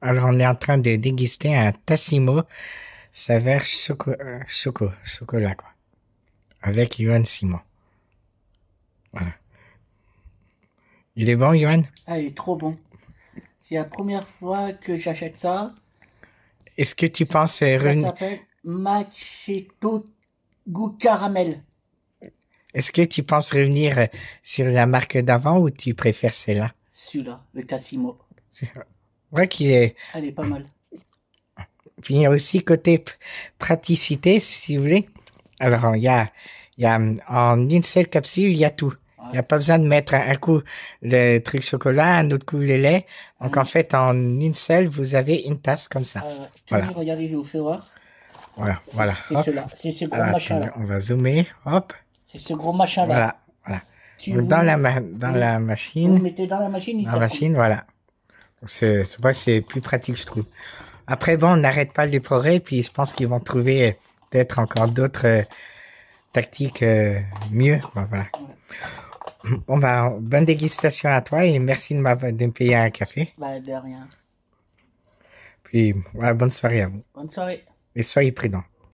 Alors, on est en train de déguster un Tassimo ça choco, euh, choco, chocolat, quoi. Avec Yohan Simon. Voilà. Il est bon, Yohan Ah, il est trop bon. C'est la première fois que j'achète ça. Est-ce que tu penses... Euh, ça, ça s'appelle Machito, goût caramel. Est-ce que tu penses revenir euh, sur la marque d'avant ou tu préfères celle-là Celui-là, le Tassimo. Ouais, qui est. Elle est pas mal. Puis il y a aussi côté praticité, si vous voulez. Alors, il y a, il y a en une seule capsule, il y a tout. Il n'y a pas besoin de mettre un, coup le truc chocolat, un autre coup le lait. Donc, en fait, en une seule, vous avez une tasse comme ça. Euh, voilà. Regardez, je vous fais voir. Voilà, voilà. C'est ce gros machin là. On va zoomer. Hop. C'est ce gros machin là. Voilà, voilà. dans, la, dans la machine. Vous mettez dans la machine. Dans la machine, voilà. C'est c'est plus pratique, je trouve. Après, bon, on n'arrête pas le progrès, puis je pense qu'ils vont trouver euh, peut-être encore d'autres euh, tactiques euh, mieux. Bon, voilà. ben, bonne dégustation à toi et merci de, m'avoir me payer un café. Bah, de rien. Puis, bonne soirée à vous. Bonne soirée. Et soyez prudents.